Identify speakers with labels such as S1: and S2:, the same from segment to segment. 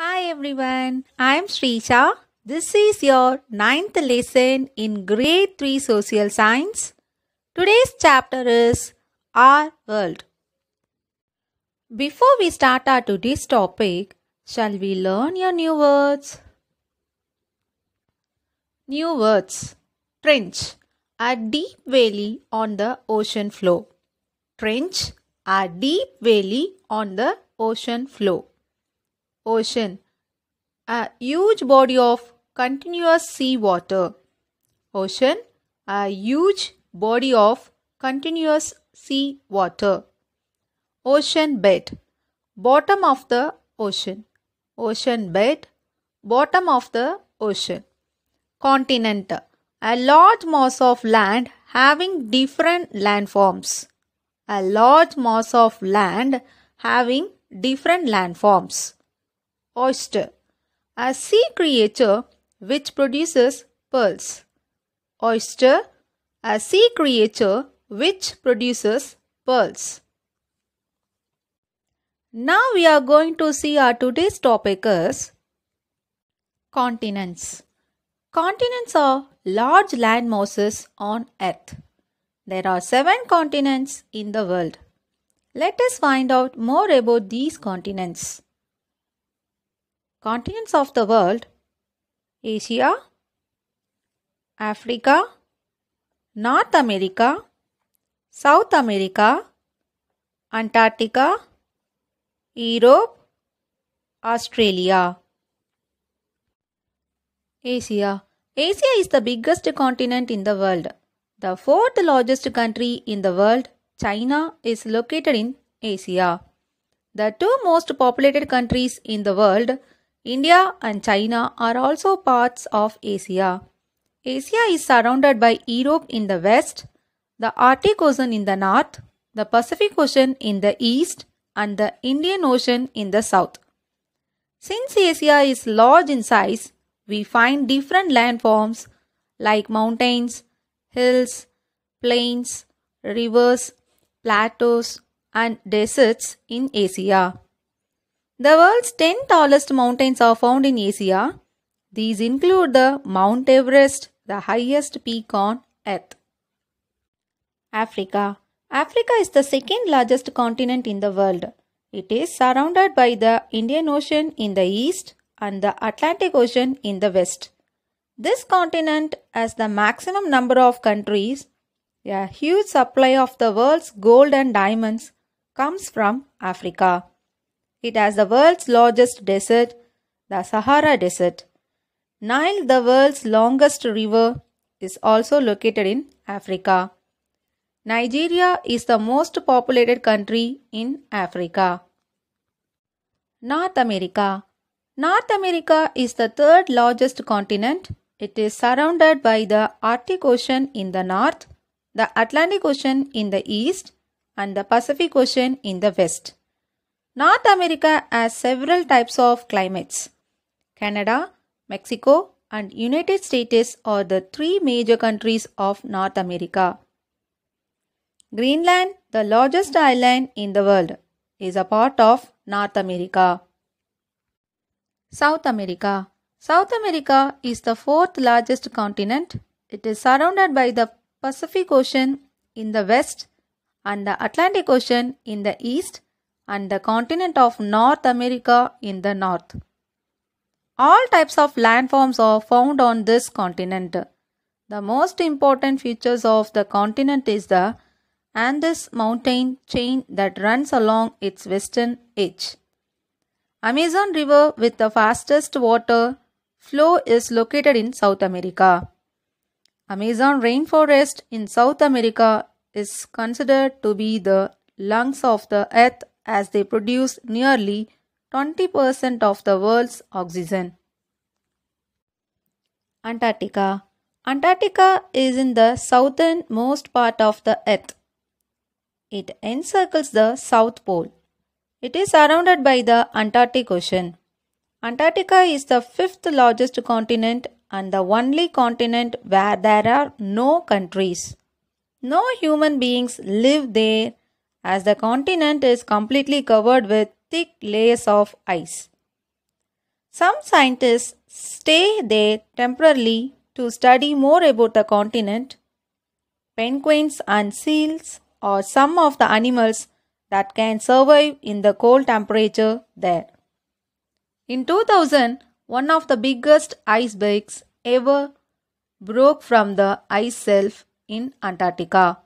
S1: Hi everyone, I am Srisha. This is your ninth lesson in grade 3 social science. Today's chapter is Our World. Before we start our today's topic, shall we learn your new words? New words Trench, a deep valley on the ocean floor. Trench, a deep valley on the ocean floor. Ocean A huge body of continuous sea water. Ocean A huge body of continuous sea water. Ocean bed Bottom of the ocean. Ocean bed Bottom of the ocean. Continent A large mass of land having different landforms. A large mass of land having different landforms oyster, a sea creature which produces pearls. Oyster, a sea creature which produces pearls. Now we are going to see our today's topic is continents. Continents are large land masses on earth. There are seven continents in the world. Let us find out more about these continents. Continents of the world Asia, Africa, North America, South America, Antarctica, Europe, Australia. Asia Asia is the biggest continent in the world. The fourth largest country in the world, China, is located in Asia. The two most populated countries in the world India and China are also parts of Asia. Asia is surrounded by Europe in the west, the Arctic Ocean in the north, the Pacific Ocean in the east, and the Indian Ocean in the south. Since Asia is large in size, we find different landforms like mountains, hills, plains, rivers, plateaus, and deserts in Asia. The world's 10 tallest mountains are found in Asia. These include the Mount Everest, the highest peak on earth. Africa Africa is the second largest continent in the world. It is surrounded by the Indian Ocean in the east and the Atlantic Ocean in the west. This continent has the maximum number of countries. A huge supply of the world's gold and diamonds comes from Africa. It has the world's largest desert, the Sahara Desert. Nile, the world's longest river, is also located in Africa. Nigeria is the most populated country in Africa. North America North America is the third largest continent. It is surrounded by the Arctic Ocean in the north, the Atlantic Ocean in the east, and the Pacific Ocean in the west. North America has several types of climates. Canada, Mexico, and United States are the three major countries of North America. Greenland, the largest island in the world, is a part of North America. South America South America is the fourth largest continent. It is surrounded by the Pacific Ocean in the west and the Atlantic Ocean in the east and the continent of North America in the north. All types of landforms are found on this continent. The most important features of the continent is the Andes mountain chain that runs along its western edge. Amazon River with the fastest water flow is located in South America. Amazon rainforest in South America is considered to be the lungs of the earth as they produce nearly 20% of the world's oxygen. Antarctica Antarctica is in the southernmost part of the earth. It encircles the South Pole. It is surrounded by the Antarctic Ocean. Antarctica is the fifth largest continent and the only continent where there are no countries. No human beings live there as the continent is completely covered with thick layers of ice. Some scientists stay there temporarily to study more about the continent. Penguins and seals are some of the animals that can survive in the cold temperature there. In 2000, one of the biggest icebergs ever broke from the ice shelf in Antarctica.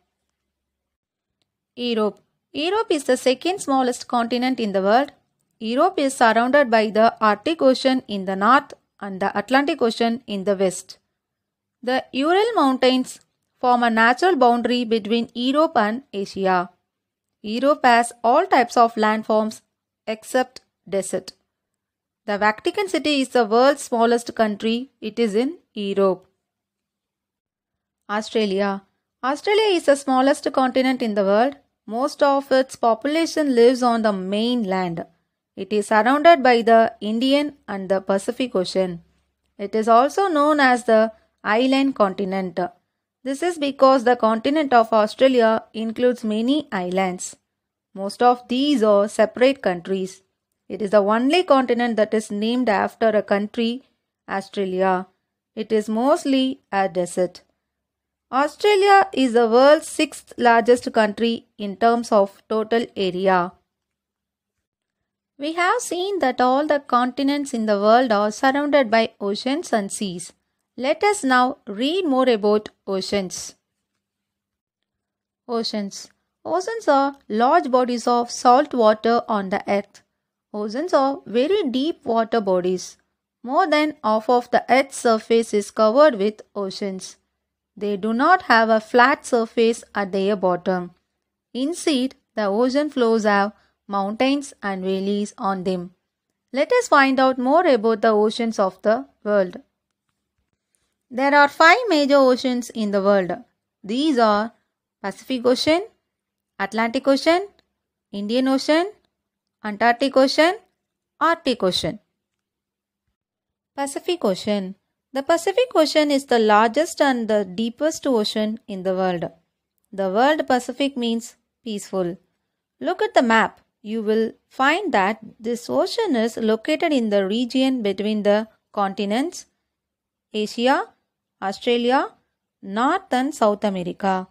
S1: Europe Europe is the second smallest continent in the world. Europe is surrounded by the Arctic Ocean in the north and the Atlantic Ocean in the west. The Ural Mountains form a natural boundary between Europe and Asia. Europe has all types of landforms except desert. The Vatican City is the world's smallest country. It is in Europe. Australia. Australia is the smallest continent in the world. Most of its population lives on the mainland. It is surrounded by the Indian and the Pacific Ocean. It is also known as the island continent. This is because the continent of Australia includes many islands. Most of these are separate countries. It is the only continent that is named after a country, Australia. It is mostly a desert. Australia is the world's sixth largest country in terms of total area. We have seen that all the continents in the world are surrounded by oceans and seas. Let us now read more about oceans. Oceans Oceans are large bodies of salt water on the earth. Oceans are very deep water bodies. More than half of the earth's surface is covered with oceans. They do not have a flat surface at their bottom. Instead, the ocean flows have mountains and valleys on them. Let us find out more about the oceans of the world. There are five major oceans in the world. These are Pacific Ocean, Atlantic Ocean, Indian Ocean, Antarctic Ocean, Arctic Ocean. Pacific Ocean the Pacific Ocean is the largest and the deepest ocean in the world. The word Pacific means peaceful. Look at the map. You will find that this ocean is located in the region between the continents Asia, Australia, North and South America.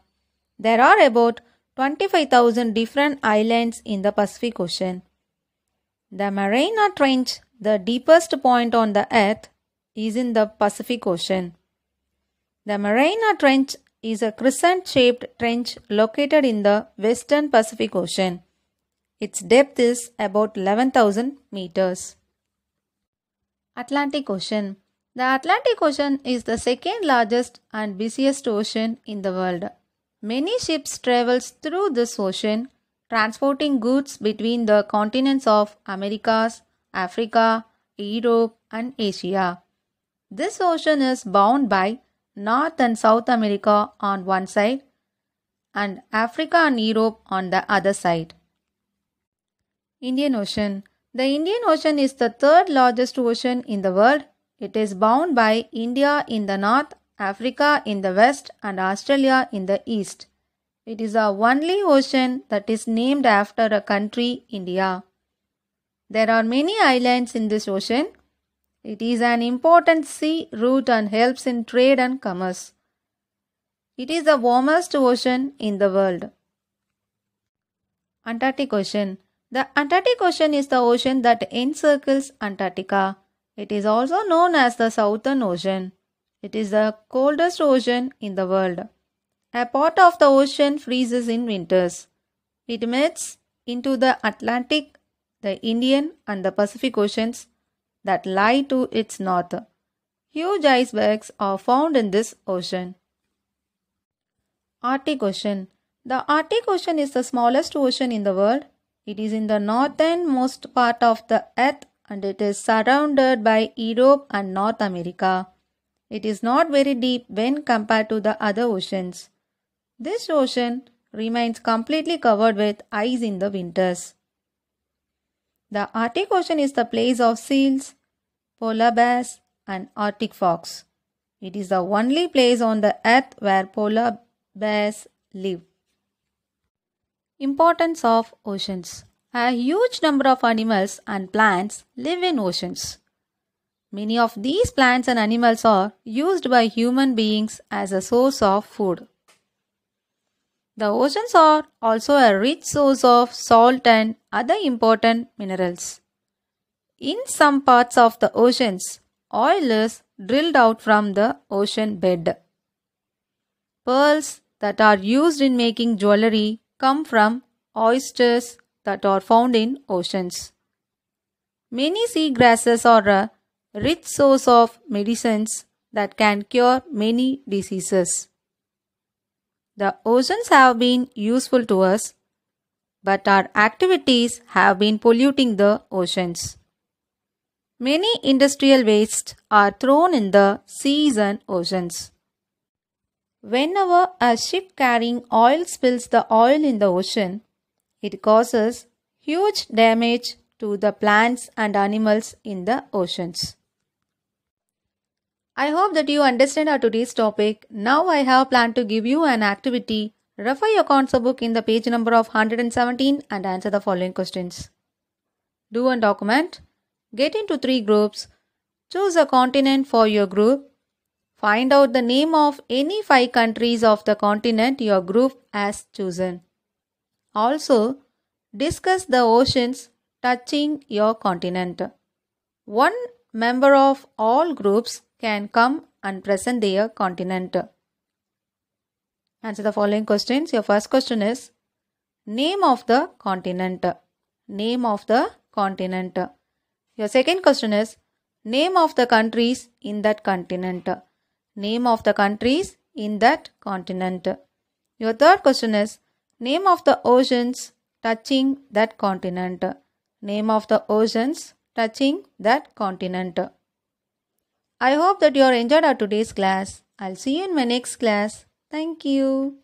S1: There are about 25,000 different islands in the Pacific Ocean. The Mariana Trench, the deepest point on the earth, is in the Pacific Ocean. The Mariana Trench is a crescent shaped trench located in the western Pacific Ocean. Its depth is about 11,000 meters. Atlantic Ocean The Atlantic Ocean is the second largest and busiest ocean in the world. Many ships travel through this ocean transporting goods between the continents of Americas, Africa, Europe and Asia. This ocean is bound by North and South America on one side and Africa and Europe on the other side. Indian Ocean The Indian Ocean is the third largest ocean in the world. It is bound by India in the north, Africa in the west, and Australia in the east. It is the only ocean that is named after a country, India. There are many islands in this ocean. It is an important sea route and helps in trade and commerce. It is the warmest ocean in the world. Antarctic Ocean The Antarctic Ocean is the ocean that encircles Antarctica. It is also known as the Southern Ocean. It is the coldest ocean in the world. A part of the ocean freezes in winters. It melts into the Atlantic, the Indian, and the Pacific Oceans that lie to its north. Huge icebergs are found in this ocean. Arctic Ocean The Arctic Ocean is the smallest ocean in the world. It is in the northernmost part of the earth and it is surrounded by Europe and North America. It is not very deep when compared to the other oceans. This ocean remains completely covered with ice in the winters. The Arctic Ocean is the place of seals, polar bears, and Arctic fox. It is the only place on the earth where polar bears live. Importance of oceans. A huge number of animals and plants live in oceans. Many of these plants and animals are used by human beings as a source of food. The oceans are also a rich source of salt and other important minerals. In some parts of the oceans, oil is drilled out from the ocean bed. Pearls that are used in making jewelry come from oysters that are found in oceans. Many sea grasses are a rich source of medicines that can cure many diseases. The oceans have been useful to us, but our activities have been polluting the oceans. Many industrial wastes are thrown in the seas and oceans. Whenever a ship carrying oil spills the oil in the ocean, it causes huge damage to the plants and animals in the oceans. I hope that you understand our today's topic. Now I have planned to give you an activity. Refer your concept book in the page number of 117 and answer the following questions. Do a document. Get into three groups. Choose a continent for your group. Find out the name of any five countries of the continent your group has chosen. Also, discuss the oceans touching your continent. One member of all groups can come and present their continent. Answer the following questions. Your first question is Name of the continent. Name of the continent. Your second question is Name of the countries in that continent. Name of the countries in that continent. Your third question is Name of the oceans touching that continent. Name of the oceans touching that continent. I hope that you are enjoyed our today's class. I'll see you in my next class. Thank you.